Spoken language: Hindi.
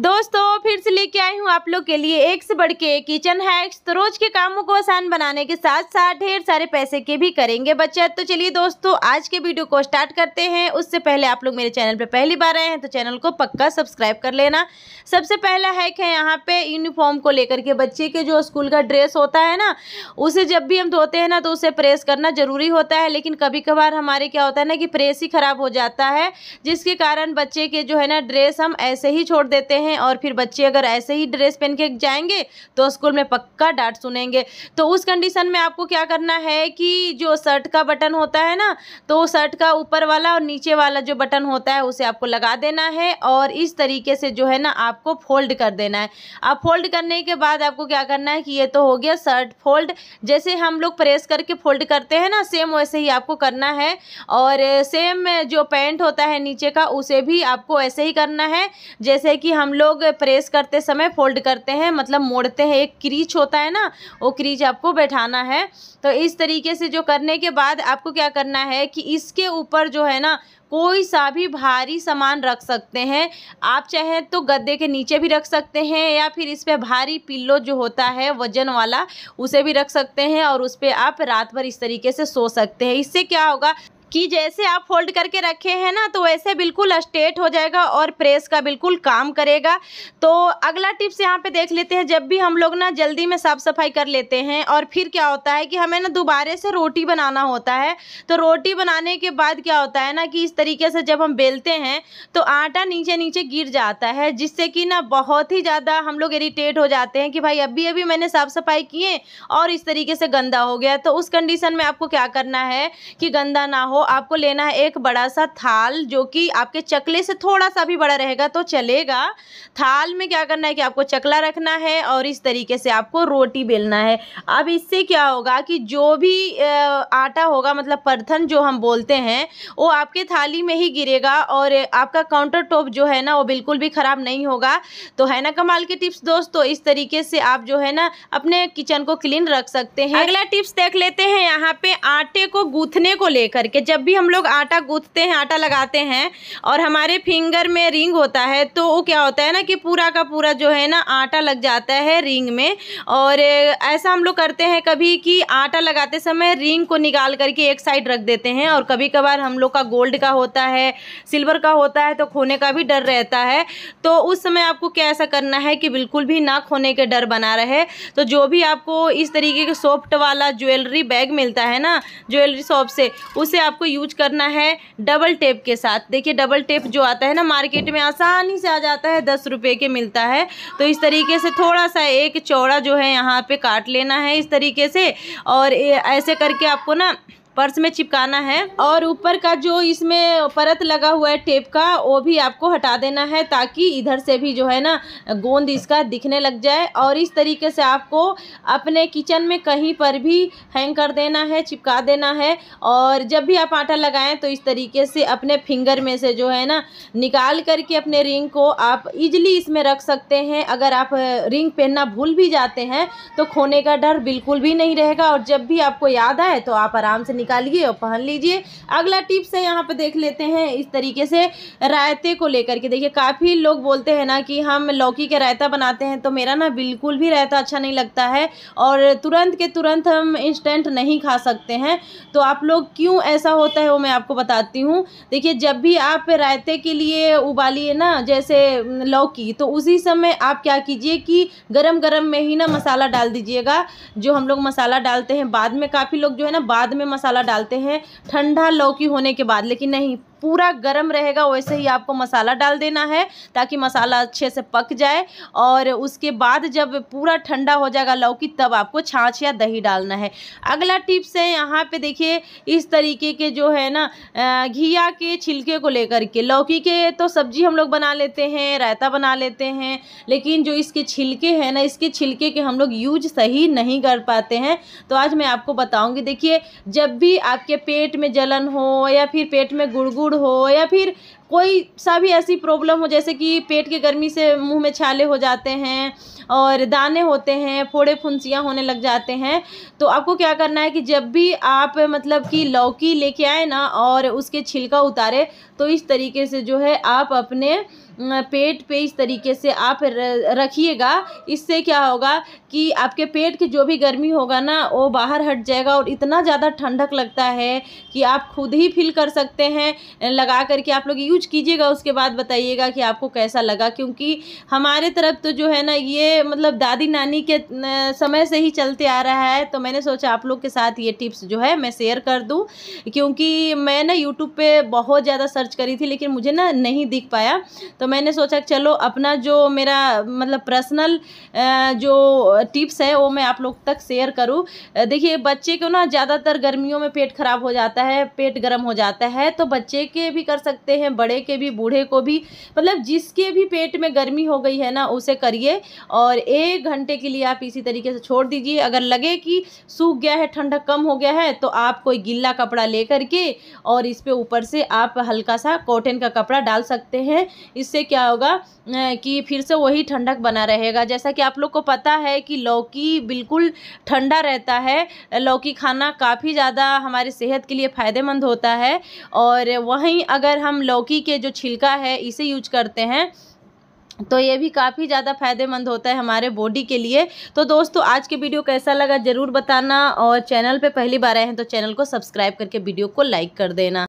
दोस्तों फिर से लेके आई हूँ आप लोग के लिए एक से बढ़ के किचन हैक्स तो रोज के कामों को आसान बनाने के साथ साथ ढेर सारे पैसे के भी करेंगे बचत तो चलिए दोस्तों आज के वीडियो को स्टार्ट करते हैं उससे पहले आप लोग मेरे चैनल पर पहली बार आए हैं तो चैनल को पक्का सब्सक्राइब कर लेना सबसे पहला हैक है यहाँ पे यूनिफॉर्म को लेकर के बच्चे के जो स्कूल का ड्रेस होता है ना उसे जब भी हम धोते हैं ना तो उसे प्रेस करना ज़रूरी होता है लेकिन कभी कभार हमारे क्या होता है ना कि प्रेस ही ख़राब हो जाता है जिसके कारण बच्चे के जो है ना ड्रेस हम ऐसे ही छोड़ देते हैं हैं और फिर बच्चे अगर ऐसे ही ड्रेस पहन के जाएंगे तो स्कूल में पक्का डांट सुनेंगे तो उस कंडीशन में आपको क्या करना है कि जो शर्ट का बटन होता है ना तो शर्ट का ऊपर वाला और नीचे वाला जो बटन होता है उसे आपको लगा देना है और इस तरीके से जो है ना आपको फोल्ड कर देना है अब फोल्ड करने के बाद आपको क्या करना है कि ये तो हो गया शर्ट फोल्ड जैसे हम लोग प्रेस करके फोल्ड करते हैं ना सेम वैसे ही आपको करना है और सेम जो पैंट होता है नीचे का उसे भी आपको ऐसे ही करना है जैसे कि हम लोग प्रेस करते समय फोल्ड करते हैं मतलब मोड़ते हैं एक क्रीच होता है ना वो क्रीच आपको बैठाना है तो इस तरीके से जो करने के बाद आपको क्या करना है कि इसके ऊपर जो है ना कोई सा भी भारी सामान रख सकते हैं आप चाहें तो गद्दे के नीचे भी रख सकते हैं या फिर इस पर भारी पिल्लो जो होता है वजन वाला उसे भी रख सकते हैं और उस पर आप रात भर इस तरीके से सो सकते हैं इससे क्या होगा कि जैसे आप फोल्ड करके रखे हैं ना तो वैसे बिल्कुल स्ट्रेट हो जाएगा और प्रेस का बिल्कुल काम करेगा तो अगला टिप्स यहाँ पे देख लेते हैं जब भी हम लोग ना जल्दी में साफ़ सफाई कर लेते हैं और फिर क्या होता है कि हमें ना दोबारे से रोटी बनाना होता है तो रोटी बनाने के बाद क्या होता है ना कि इस तरीके से जब हम बेलते हैं तो आटा नीचे नीचे गिर जाता है जिससे कि ना बहुत ही ज़्यादा हम लोग इरीटेट हो जाते हैं कि भाई अभी अभी मैंने साफ़ सफाई किए और इस तरीके से गंदा हो गया तो उस कंडीशन में आपको क्या करना है कि गंदा ना हो हो आपको लेना है एक बड़ा सा थाल जो कि आपके चकले से थोड़ा सा भी बड़ा रहेगा तो चलेगा थाल में क्या करना है कि आपको चकला रखना है और इस तरीके से आपको रोटी बेलना है अब इससे क्या होगा कि जो भी आटा होगा मतलब परथन जो हम बोलते हैं वो आपके थाली में ही गिरेगा और आपका काउंटर टॉप जो है ना वो बिल्कुल भी ख़राब नहीं होगा तो है ना कमाल के टिप्स दोस्तों इस तरीके से आप जो है ना अपने किचन को क्लीन रख सकते हैं अगला टिप्स देख लेते हैं यहाँ पे आटे को गूथने को लेकर के जब भी हम लोग आटा गूँथते हैं आटा लगाते हैं और हमारे फिंगर में रिंग होता है तो वो क्या होता है ना कि पूरा का पूरा जो है ना आटा लग जाता है रिंग में और ऐसा हम लोग करते हैं कभी कि आटा लगाते समय रिंग को निकाल करके एक साइड रख देते हैं और कभी कभार हम लोग का गोल्ड का होता है सिल्वर का होता है तो खोने का भी डर रहता है तो उस समय आपको क्या ऐसा करना है कि बिल्कुल भी ना खोने के डर बना रहे तो जो भी आपको इस तरीके के सॉफ्ट वाला ज्वेलरी बैग मिलता है ना ज्वेलरी शॉप से उसे आप आपको यूज करना है डबल टेप के साथ देखिए डबल टेप जो आता है ना मार्केट में आसानी से आ जाता है दस रुपये के मिलता है तो इस तरीके से थोड़ा सा एक चौड़ा जो है यहाँ पे काट लेना है इस तरीके से और ऐसे करके आपको ना पर्स में चिपकाना है और ऊपर का जो इसमें परत लगा हुआ है टेप का वो भी आपको हटा देना है ताकि इधर से भी जो है ना गोंद इसका दिखने लग जाए और इस तरीके से आपको अपने किचन में कहीं पर भी हैंग कर देना है चिपका देना है और जब भी आप आटा लगाएं तो इस तरीके से अपने फिंगर में से जो है ना निकाल करके अपने रिंग को आप इजली इसमें रख सकते हैं अगर आप रिंग पहनना भूल भी जाते हैं तो खोने का डर बिल्कुल भी नहीं रहेगा और जब भी आपको याद आए तो आप आराम से निकाल निकालिए और पहन लीजिए अगला टिप्स है यहाँ पे देख लेते हैं इस तरीके से रायते को लेकर के देखिए काफ़ी लोग बोलते हैं ना कि हम लौकी के रायता बनाते हैं तो मेरा ना बिल्कुल भी रायता अच्छा नहीं लगता है और तुरंत के तुरंत हम इंस्टेंट नहीं खा सकते हैं तो आप लोग क्यों ऐसा होता है वो मैं आपको बताती हूँ देखिए जब भी आप रायते के लिए उबालिए ना जैसे लौकी तो उसी समय आप क्या कीजिए कि गरम गरम में ही ना मसाला डाल दीजिएगा जो हम लोग मसाला डालते हैं बाद में काफ़ी लोग जो है ना बाद में मसाला मसाला डालते हैं ठंडा लौकी होने के बाद लेकिन नहीं पूरा गर्म रहेगा वैसे ही आपको मसाला डाल देना है ताकि मसाला अच्छे से पक जाए और उसके बाद जब पूरा ठंडा हो जाएगा लौकी तब आपको छाछ या दही डालना है अगला टिप्स है यहाँ पे देखिए इस तरीके के जो है ना घिया के छिलके को लेकर के लौकी के तो सब्जी हम लोग बना लेते हैं रायता बना लेते हैं लेकिन जो इसके छिलके हैं ना इसके छिलके के हम लोग यूज सही नहीं कर पाते हैं तो आज मैं आपको बताऊँगी देखिए जब भी आपके पेट में जलन हो या फिर पेट में गुड़गुड़ फूड हो या फिर कोई सा भी ऐसी प्रॉब्लम हो जैसे कि पेट की गर्मी से मुंह में छाले हो जाते हैं और दाने होते हैं फोड़े फुंसियाँ होने लग जाते हैं तो आपको क्या करना है कि जब भी आप मतलब कि लौकी लेके आए ना और उसके छिलका उतारे तो इस तरीके से जो है आप अपने पेट पे इस तरीके से आप रखिएगा इससे क्या होगा कि आपके पेट की जो भी गर्मी होगा ना वो बाहर हट जाएगा और इतना ज़्यादा ठंडक लगता है कि आप खुद ही फील कर सकते हैं लगा करके आप लोग यूज यूज कीजिएगा उसके बाद बताइएगा कि आपको कैसा लगा क्योंकि हमारे तरफ तो जो है ना ये मतलब दादी नानी के समय से ही चलते आ रहा है तो मैंने सोचा आप लोग के साथ ये टिप्स जो है मैं शेयर कर दूँ क्योंकि मैं ना यूट्यूब पर बहुत ज़्यादा सर्च करी थी लेकिन मुझे ना नहीं दिख पाया तो मैंने सोचा चलो अपना जो मेरा मतलब पर्सनल जो टिप्स है वो मैं आप लोग तक शेयर करूँ देखिए बच्चे को ना ज़्यादातर गर्मियों में पेट ख़राब हो जाता है पेट गर्म हो जाता है तो बच्चे के भी कर सकते हैं बड़े बड़े के भी बूढ़े को भी मतलब जिसके भी पेट में गर्मी हो गई है ना उसे करिए और एक घंटे के लिए आप इसी तरीके से छोड़ दीजिए अगर लगे कि सूख गया है ठंडक कम हो गया है तो आप कोई गीला कपड़ा ले करके और इस पर ऊपर से आप हल्का सा कॉटन का कपड़ा डाल सकते हैं इससे क्या होगा कि फिर से वही ठंडक बना रहेगा जैसा कि आप लोग को पता है कि लौकी बिल्कुल ठंडा रहता है लौकी खाना काफ़ी ज़्यादा हमारी सेहत के लिए फ़ायदेमंद होता है और वहीं अगर हम लौकी गोभी के जो छिलका है इसे यूज करते हैं तो ये भी काफ़ी ज़्यादा फायदेमंद होता है हमारे बॉडी के लिए तो दोस्तों आज के वीडियो कैसा लगा ज़रूर बताना और चैनल पे पहली बार आए हैं तो चैनल को सब्सक्राइब करके वीडियो को लाइक कर देना